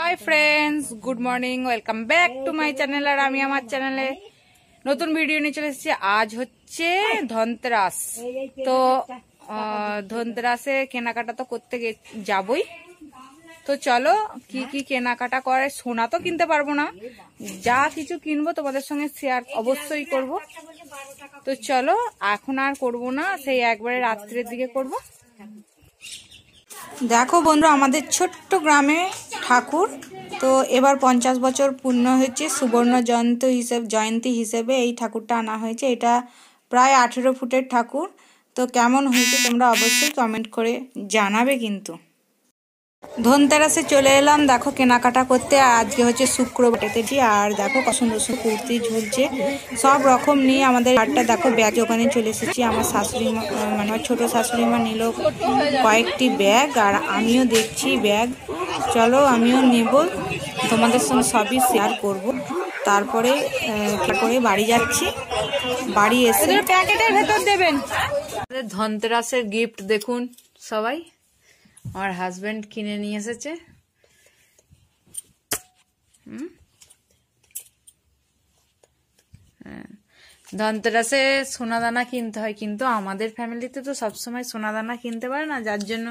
High friends good morning welcome back to my channel আর আমি আমার চ্যানেলে নতুন ভিডিও নিয়ে চলে এসেছি আজ হচ্ছে ধনতেরাস তো ধনতেরাসে কেনাকাটা তো করতে যাবই তো চলো কি কি কেনাকাটা করে সোনা তো কিনতে পারবো না যা কিছু কিনবো তোমাদের সঙ্গে শেয়ার অবশ্যই করব তো চলো এখন আর করব না সেই একবারে রাত্রের দিকে করব দেখো বন্ধু আমাদের ছোট্ট গ্রামে ঠাকুর তো এবার পঞ্চাশ বছর পূর্ণ হয়েছে সুবর্ণ জয়ন্ত হিসেবে জয়ন্তী হিসেবে এই ঠাকুরটা আনা হয়েছে এটা প্রায় আঠেরো ফুটের ঠাকুর তো কেমন হয়েছে তোমরা অবশ্যই কমেন্ট করে জানাবে কিন্তু ধনতেরাসে চলে এলাম দেখো কেনাকাটা করতে আজকে হচ্ছে শুক্রবার আর দেখো কত সুন্দর সুন্দর কুর্তি ঝুলছে সব রকম নিয়ে আমাদের হাটটা দেখো ব্যাগ ওখানে চলে এসেছি আমার শাশুড়ি মানে আমার ছোটো শাশুড়ি মা নিল কয়েকটি ব্যাগ আর আমিও দেখছি ব্যাগ চলো আমিও নেব তোমাদের সঙ্গে সবই শেয়ার করব তারপরে করে বাড়ি যাচ্ছি বাড়ি এসে প্যাকেটের ভেতর দেবেন ধনতেরাসের গিফট দেখুন সবাই আমার হাজব্যান্ড কিনে নিয়ে এসেছে হুম হ্যাঁ। ধনতেরাসে সোনাদানা কিনতে হয় কিন্তু আমাদের ফ্যামিলিতে তো সবসময় সোনাদানা কিনতে পারে না যার জন্য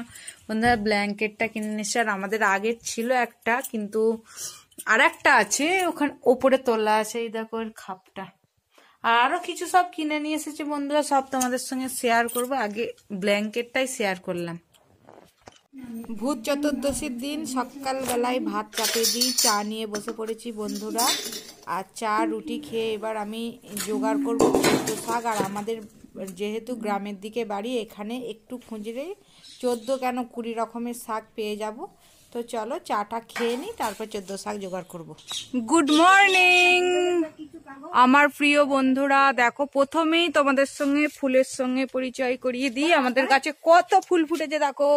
বন্ধুরা ব্ল্যাঙ্কেটটা কিনে নিয়েছে আর আমাদের আগের ছিল একটা কিন্তু আর একটা আছে ওখানে ওপরে তোলা আছে এই দেখো খাপটা আর আরও কিছু সব কিনে নিয়ে এসেছে বন্ধুরা সব তোমাদের সঙ্গে শেয়ার করব আগে ব্ল্যাঙ্কেটটাই শেয়ার করলাম ভূত চতুর্দশীর দিন সকালবেলায় ভাত চাপে দিই চা নিয়ে বসে পড়েছি বন্ধুরা আর চা রুটি খেয়ে এবার আমি জোগাড় করবো চোদ্দ শাক আর আমাদের যেহেতু গ্রামের দিকে বাড়ি এখানে একটু খুঁজলে চোদ্দো কেন কুড়ি রকমের শাক পেয়ে যাব তো চলো চাটা খেয়ে নিই তারপর চোদ্দ শাক জোগাড় করব। গুড মর্নিং আমার প্রিয় বন্ধুরা দেখো প্রথমেই তোমাদের সঙ্গে ফুলের সঙ্গে পরিচয় করিয়ে দিই আমাদের কাছে কত ফুল ফুটেছে দেখো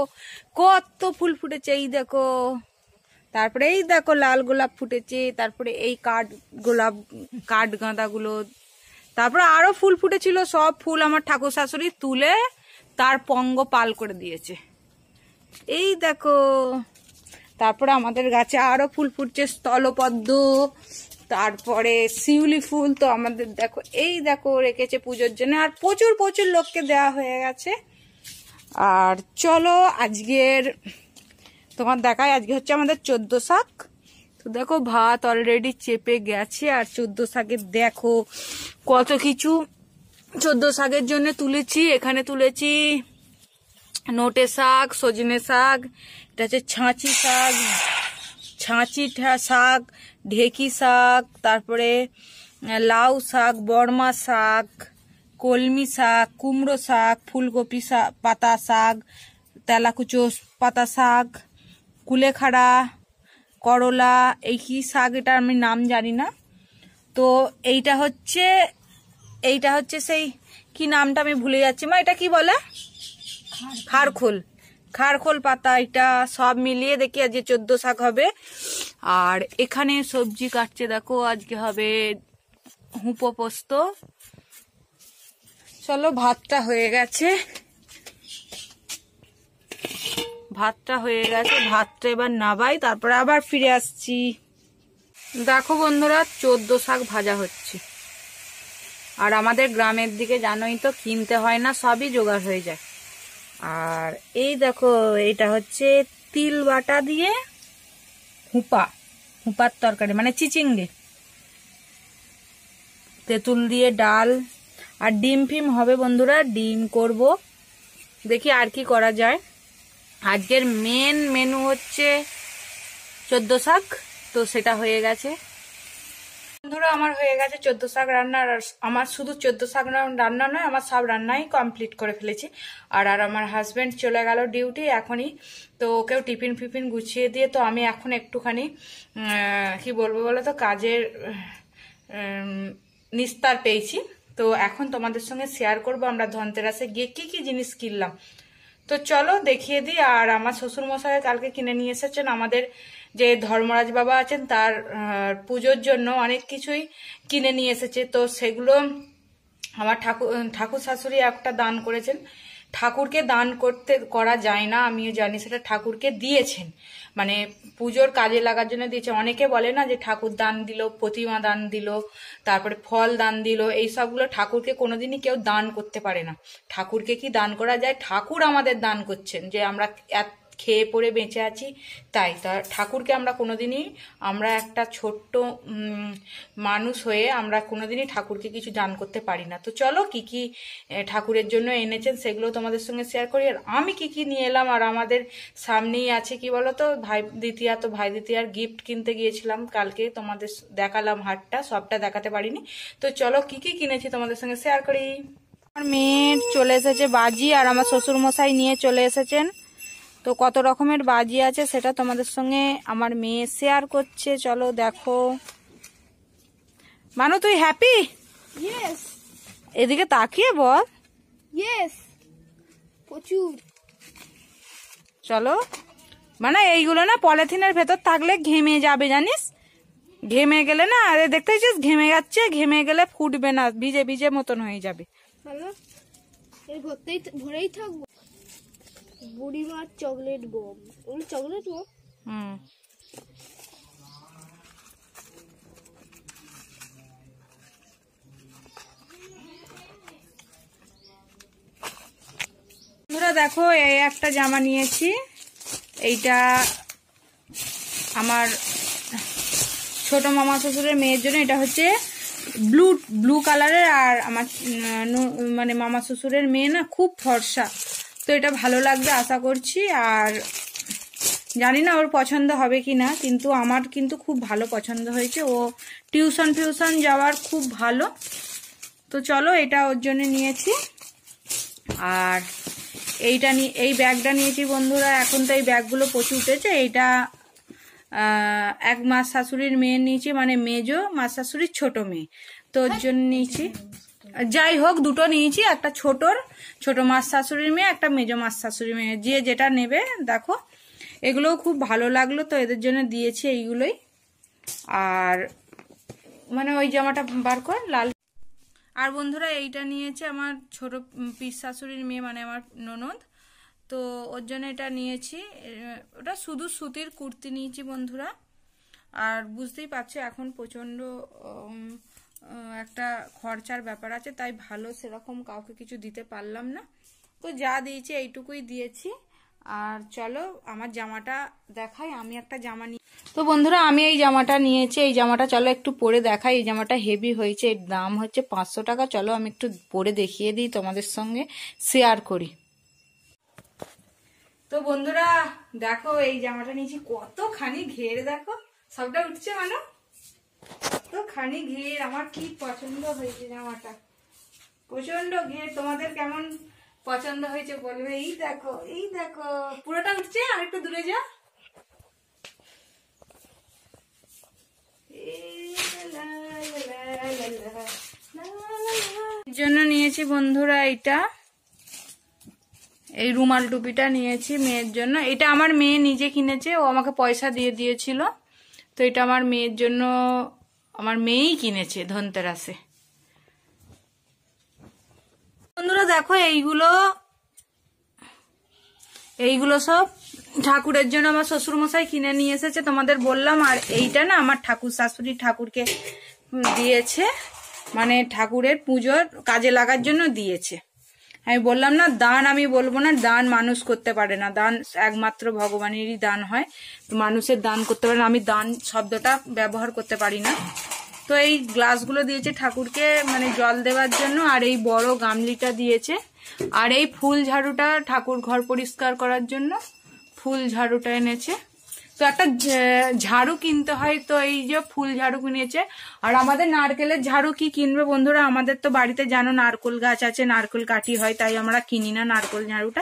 কত ফুল ফুটেছে এই দেখো তারপরে এই দেখো লাল গোলাপ ফুটেছে তারপরে এই কাঠ গোলাপ কাঠ গাঁদাগুলো তারপরে আরো ফুল ফুটেছিল সব ফুল আমার ঠাকুর শাশুড়ি তুলে তার পঙ্গ পাল করে দিয়েছে এই দেখো তারপরে আমাদের গাছে আরও ফুল ফুটছে স্থলপদ্ম তারপরে শিউলি ফুল তো আমাদের দেখো এই দেখো রেখেছে পুজোর জন্য আর প্রচুর প্রচুর লোককে দেওয়া হয়ে গেছে আর চলো আজকের তোমার দেখায় আজকে হচ্ছে আমাদের চোদ্দ শাক তো দেখো ভাত অলরেডি চেপে গেছে আর চোদ্দ শাকের দেখো কত কিছু চোদ্দ শাকের জন্য তুলেছি এখানে তুলেছি নোটে শাক সজনে শাক এটা হচ্ছে ছাঁচি শাক ছাঁচি শাক ঢেকি শাক তারপরে লাউ শাক বর্মা শাক কলমি শাক কুমড়ো শাক ফুলকপি শাক পাতা শাক তেলাকুচো পাতা শাক কুলেখাড়া করলা এই কি শাক এটা আমি নাম জানি না তো এইটা হচ্ছে এইটা হচ্ছে সেই কি নামটা আমি ভুলে যাচ্ছি মা এটা কি বলে খারখোল খারখোল পাতা এটা সব মিলিয়ে দেখি আজকে চোদ্দ শাক হবে আর এখানে সবজি কাটছে দেখো আজকে হবে হুঁপো পোস্ত চলো ভাতটা হয়ে গেছে ভাতটা হয়ে গেছে ভাতটা এবার নাবাই তারপরে আবার ফিরে আসছি দেখো বন্ধুরা চোদ্দ শাক ভাজা হচ্ছে আর আমাদের গ্রামের দিকে জানোই তো কিনতে হয় না সবই জোগাড় হয়ে যায় আর এই দেখো এটা হচ্ছে তিল বাটা দিয়ে হুঁপা হুঁপার তরকারি মানে চিচিঙ্গে তেঁতুল দিয়ে ডাল আর ডিম ফিম হবে বন্ধুরা ডিম করব দেখি আর কি করা যায় আজকের মেন মেনু হচ্ছে চোদ্দো শাক তো সেটা হয়ে গেছে বন্ধুরা আমার হয়ে গেছে চোদ্দ শাক রান্না আর আমার শুধু চোদ্দ শাক রান্না নয় আমার সব রান্নাই কমপ্লিট করে ফেলেছি আর আর আমার হাজব্যান্ড চলে গেল ডিউটি এখনই তো ওকেও টিফিন ফিফিন গুছিয়ে দিয়ে তো আমি এখন একটুখানি কি বলবো বলো তো কাজের নিস্তার পেয়েছি তো এখন তোমাদের সঙ্গে শেয়ার করব আমরা ধনতেরাসে গিয়ে কী কী জিনিস কিনলাম তো চলো দেখিয়ে দিই আর আমার শ্বশুরমশাই কালকে কিনে নিয়ে এসেছেন আমাদের যে ধর্মরাজ বাবা আছেন তার পুজোর জন্য অনেক কিছুই কিনে নিয়ে এসেছে তো সেগুলো আমার ঠাকুর ঠাকুর শাশুড়ি একটা দান করেছেন ঠাকুরকে দান করতে করা যায় না আমিও জানি সেটা ঠাকুরকে দিয়েছেন মানে পুজোর কাজে লাগার জন্য দিয়েছে অনেকে বলে না যে ঠাকুর দান দিল প্রতিমা দান দিল তারপরে ফল দান দিল এই সবগুলো ঠাকুরকে কোনোদিনই কেউ দান করতে পারে না ঠাকুরকে কি দান করা যায় ঠাকুর আমাদের দান করছেন যে আমরা এত খেয়ে পড়ে বেঁচে আছি তাই তার ঠাকুরকে আমরা কোনোদিনই আমরা একটা ছোট্ট মানুষ হয়ে আমরা কোনোদিনই ঠাকুরকে কিছু দান করতে পারি না তো চলো কি কি ঠাকুরের জন্য এনেছেন সেগুলো তোমাদের সঙ্গে শেয়ার করি আর আমি কি কি নিয়ে এলাম আর আমাদের সামনেই আছে কি বলো তো ভাই দ্বিতীয়া তো ভাই দ্বিতীয়ার গিফট কিনতে গিয়েছিলাম কালকে তোমাদের দেখালাম হাটটা সবটা দেখাতে পারিনি তো চলো কি কি কিনেছি তোমাদের সঙ্গে শেয়ার করি আমার মেয়ের চলে এসেছে বাজি আর আমার শ্বশুর মশাই নিয়ে চলে এসেছেন তো কত রকমের বাজি আছে সেটা তোমাদের সঙ্গে আমার মেয়ে শেয়ার করছে চলো দেখো মানো তুই হ্যাপি এদিকে তাকিয়ে বল প্রচুর চলো মানে এইগুলো না পলিথিনের ভেতর থাকলে ঘেমে যাবে জানিস ঘেমে গেলে না আরে দেখতে ঘেমে যাচ্ছে ঘেমে গেলে ফুটবে না ভিজে ভিজে মতন হয়ে যাবে ভরেই থাকবো বুড়িমার চকলেট বোম ওগুলো চকলেট বোম হুম দেখো এই একটা জামা নিয়েছি এইটা আমার ছোট মামা শ্বশুরের মেয়ের জন্য এটা হচ্ছে ব্লু ব্লু কালারের আর আমার মানে মামা শ্বশুরের মেয়ে না খুব ফর্সা তো এটা ভালো লাগবে আশা করছি আর জানি না ওর পছন্দ হবে কি না কিন্তু আমার কিন্তু খুব ভালো পছন্দ হয়েছে ও টিউশন ফিউশন যাওয়ার খুব ভালো তো চলো এটা ওর জন্য নিয়েছি আর এইটা নিয়ে এই ব্যাগটা নিয়েছি বন্ধুরা এখন তো এই ব্যাগগুলো প্রচুর উঠেছে এইটা এক মাস শাশুড়ির মেয়ে নিয়েছি মানে মেজো মাস শাশুড়ির ছোট মেয়ে তো ওর জন্য নিয়েছি যাই হোক দুটো নিয়েছি একটা ছোটর ছোট মাছ শাশুড়ির মেয়ে একটা মেজো মাছ শাশুড়ির মেয়ে যে যেটা নেবে দেখো এগুলোও খুব ভালো লাগলো তো এদের জন্য দিয়েছি এইগুলোই আর মানে ওই জামাটা বার কর লাল আর বন্ধুরা এইটা নিয়েছে আমার ছোট পিস শাশুড়ির মেয়ে মানে আমার ননদ তো ওর জন্য এটা নিয়েছি ওটা শুধু সুতির কুর্তি নিয়েছি বন্ধুরা আর বুঝতেই পারছো এখন প্রচণ্ড একটা খরচার ব্যাপার আছে তাই ভালো সেরকম কাউকে কিছু দিতে পারলাম না তো যা দিয়েছি এইটুকুই দিয়েছি আর চলো আমার জামাটা দেখাই আমি একটা জামা নিয়ে তো বন্ধুরা আমি এই জামাটা নিয়েছি এই জামাটা চলো একটু পরে দেখাই এই জামাটা হেভি হয়েছে এর দাম হচ্ছে পাঁচশো টাকা চলো আমি একটু পরে দেখিয়ে দিই তোমাদের সঙ্গে শেয়ার করি তো বন্ধুরা দেখো এই জামাটা নিয়েছি কতখানি ঘের দেখো সবটা উঠছে মানো তো এতখানি ঘের আমার কি পছন্দ হয়েছে জামাটা প্রচন্ড ঘের তোমাদের কেমন পছন্দ হয়েছে বলবে এই দেখো এই দেখো পুরোটা উঠছে আর একটু দূরে যা জন্য নিয়েছি বন্ধুরা এটা এই রুমাল টুপিটা নিয়েছি মেয়ের জন্য এটা আমার মেয়ে নিজে কিনেছে ও আমাকে পয়সা দিয়ে দিয়েছিল তো এটা আমার মেয়ের জন্য আমার মেয়েই কিনেছে ধনতেরাসে বন্ধুরা দেখো এইগুলো এইগুলো সব ঠাকুরের জন্য আমার শ্বশুরমশাই কিনে নিয়ে এসেছে তোমাদের বললাম আর এইটা না আমার ঠাকুর শাশুড়ি ঠাকুরকে দিয়েছে মানে ঠাকুরের পুজোর কাজে লাগার জন্য দিয়েছে আমি বললাম না দান আমি বলবো না দান মানুষ করতে পারে না দান একমাত্র ভগবানেরই দান হয় তো মানুষের দান করতে পারে না আমি দান শব্দটা ব্যবহার করতে পারি না তো এই গ্লাসগুলো দিয়েছে ঠাকুরকে মানে জল দেওয়ার জন্য আর এই বড় গামলিটা দিয়েছে আর এই ফুল ঝাড়ুটা ঠাকুর ঘর পরিষ্কার করার জন্য ফুল ঝাড়ুটা এনেছে তো একটা ঝাড়ু কিনতে হয় তো এই যে ফুল ঝাড়ু কিনেছে আর আমাদের নারকেলের ঝাড়ু কি কিনবে বন্ধুরা আমাদের তো বাড়িতে জানো নারকোল গাছ আছে নারকোল কাটি হয় তাই আমরা কিনি না নারকোল ঝাড়ুটা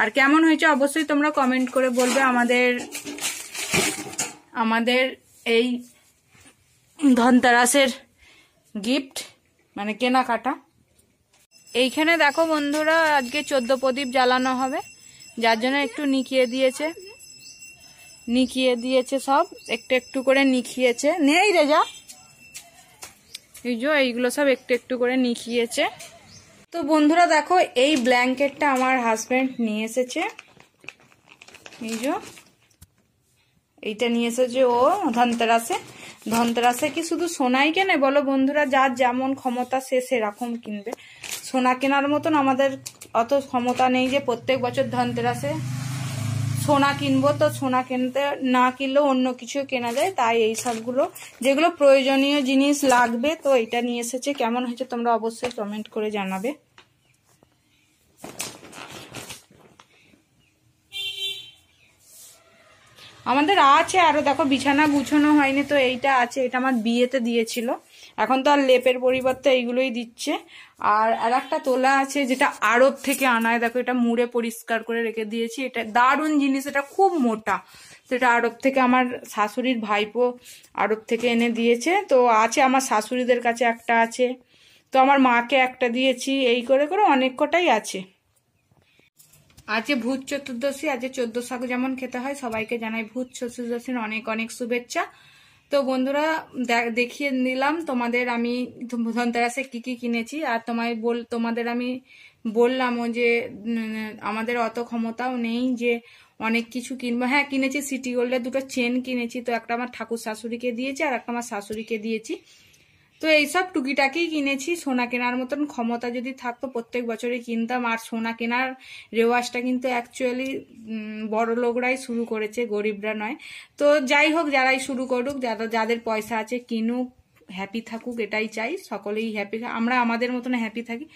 আর কেমন হয়েছে অবশ্যই তোমরা কমেন্ট করে বলবে আমাদের আমাদের এই ধনতেরাসের গিফট মানে কেনাকাটা এইখানে দেখো বন্ধুরা আজকে চোদ্দ প্রদীপ জ্বালানো হবে যার জন্য একটু নিকিয়ে দিয়েছে নিখিয়ে দিয়েছে সব একটু একটু করে নিখিয়েছে নেই রে যা এই যো এইগুলো সব একটু একটু করে নিখিয়েছে তো বন্ধুরা দেখো এই ব্ল্যাঙ্কেটটা আমার হাজব্যান্ড নিয়ে এসেছে এই যো এইটা নিয়ে এসেছে ও ধনতেরাসে ধনতেরাসে কি শুধু সোনাই কেনে বলো বন্ধুরা যার যেমন ক্ষমতা সে সেরকম কিনবে সোনা কেনার মতন আমাদের অত ক্ষমতা নেই যে প্রত্যেক বছর ধনতেরাসে সোনা কিনবো তো সোনা কিনতে না কিনলেও অন্য কিছু কেনা যায় তাই এই সবগুলো যেগুলো প্রয়োজনীয় জিনিস লাগবে তো এটা নিয়ে এসেছে কেমন হয়েছে তোমরা অবশ্যই কমেন্ট করে জানাবে আমাদের আছে আরো দেখো বিছানা গুছানো হয়নি তো এইটা আছে এটা আমার বিয়েতে দিয়েছিল এখন তো আর লেপের পরিবর্তে এইগুলোই দিচ্ছে আর আর একটা তোলা আছে যেটা আরব থেকে আনায় দেখো এটা মুড়ে পরিষ্কার করে রেখে দিয়েছি এটা দারুণ জিনিস এটা খুব মোটা সেটা আরব থেকে আমার শাশুড়ির ভাইপো আরব থেকে এনে দিয়েছে তো আছে আমার শাশুড়িদের কাছে একটা আছে তো আমার মাকে একটা দিয়েছি এই করে করে অনেক কটাই আছে আজকে ভূত চতুর্দশী আজকে চোদ্দ শাক যেমন খেতে হয় সবাইকে জানাই ভূত চতুর্দশীর অনেক অনেক শুভেচ্ছা তো বন্ধুরা দেখিয়ে নিলাম তোমাদের আমি ধনতেরাসে কি কি কিনেছি আর তোমায় বল তোমাদের আমি বললামও যে আমাদের অত ক্ষমতাও নেই যে অনেক কিছু কিনবো হ্যাঁ কিনেছি সিটি গোল্ডের দুটো চেন কিনেছি তো একটা আমার ঠাকুর শাশুড়িকে দিয়েছি আর একটা আমার শাশুড়িকে দিয়েছি তো এইসব টুকিটাকেই কিনেছি সোনা কেনার মতন ক্ষমতা যদি থাকতো প্রত্যেক বছরে কিনতাম আর সোনা কেনার রেওয়াজটা কিন্তু অ্যাকচুয়ালি বড় লোকরাই শুরু করেছে গরিবরা নয় তো যাই হোক যারাই শুরু করুক যারা যাদের পয়সা আছে কিনুক হ্যাপি থাকুক এটাই চাই সকলেই হ্যাপি আমরা আমাদের মতন হ্যাপি থাকি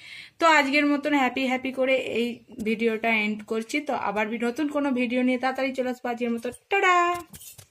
তো আজকের মতন হ্যাপি হ্যাপি করে এই ভিডিওটা এন্ড করছি তো আবার নতুন কোনো ভিডিও নিয়ে তাড়াতাড়ি চলে আসবো আজকের মতো টাটা